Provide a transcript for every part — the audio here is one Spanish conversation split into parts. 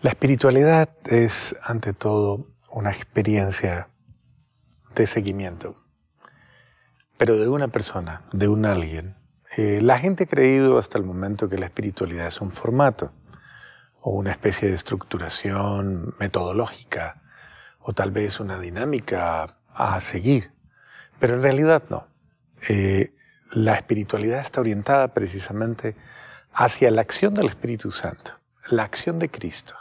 La espiritualidad es, ante todo, una experiencia de seguimiento, pero de una persona, de un alguien. Eh, la gente ha creído hasta el momento que la espiritualidad es un formato o una especie de estructuración metodológica o tal vez una dinámica a seguir, pero en realidad no. Eh, la espiritualidad está orientada precisamente hacia la acción del Espíritu Santo, la acción de Cristo.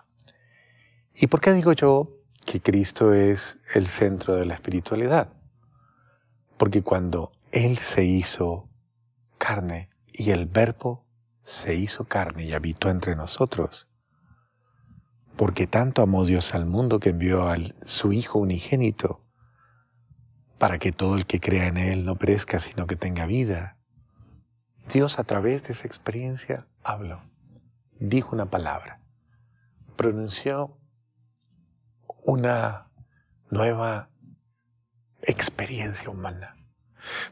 ¿Y por qué digo yo que Cristo es el centro de la espiritualidad? Porque cuando Él se hizo carne y el verbo se hizo carne y habitó entre nosotros, porque tanto amó Dios al mundo que envió a su Hijo unigénito, para que todo el que crea en Él no perezca, sino que tenga vida. Dios a través de esa experiencia habló, dijo una palabra, pronunció una nueva experiencia humana,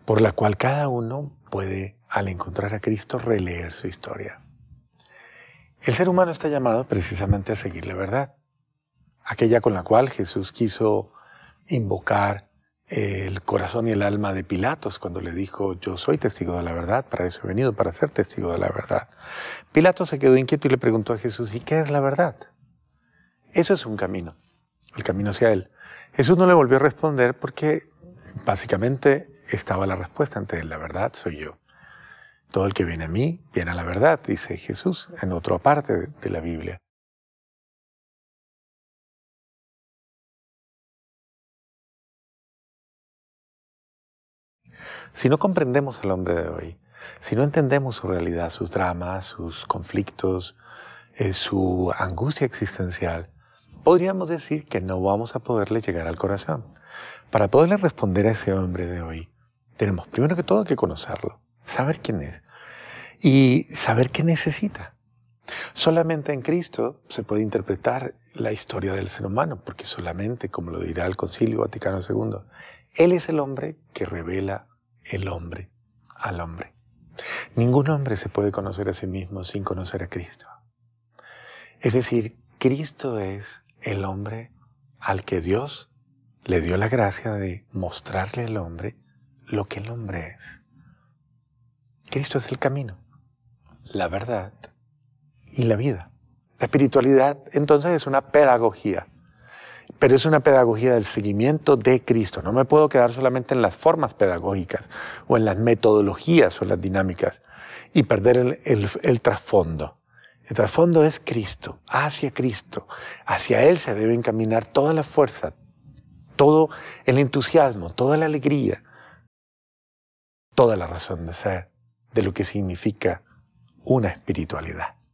por la cual cada uno puede, al encontrar a Cristo, releer su historia. El ser humano está llamado precisamente a seguir la verdad, aquella con la cual Jesús quiso invocar el corazón y el alma de Pilatos cuando le dijo, yo soy testigo de la verdad, para eso he venido, para ser testigo de la verdad. Pilatos se quedó inquieto y le preguntó a Jesús, ¿y qué es la verdad? Eso es un camino el camino hacia Él. Jesús no le volvió a responder porque básicamente estaba la respuesta ante Él, la verdad soy yo. Todo el que viene a mí viene a la verdad, dice Jesús en otra parte de la Biblia. Si no comprendemos al hombre de hoy, si no entendemos su realidad, sus dramas, sus conflictos, eh, su angustia existencial, podríamos decir que no vamos a poderle llegar al corazón. Para poderle responder a ese hombre de hoy, tenemos primero que todo que conocerlo, saber quién es y saber qué necesita. Solamente en Cristo se puede interpretar la historia del ser humano, porque solamente, como lo dirá el Concilio Vaticano II, Él es el hombre que revela el hombre al hombre. Ningún hombre se puede conocer a sí mismo sin conocer a Cristo. Es decir, Cristo es el hombre al que Dios le dio la gracia de mostrarle al hombre lo que el hombre es. Cristo es el camino, la verdad y la vida. La espiritualidad entonces es una pedagogía, pero es una pedagogía del seguimiento de Cristo. No me puedo quedar solamente en las formas pedagógicas o en las metodologías o en las dinámicas y perder el, trasfondo. El trasfondo es Cristo, hacia Cristo. Hacia Él se debe encaminar toda la fuerza, todo el entusiasmo, toda la alegría, toda la razón de ser de lo que significa una espiritualidad.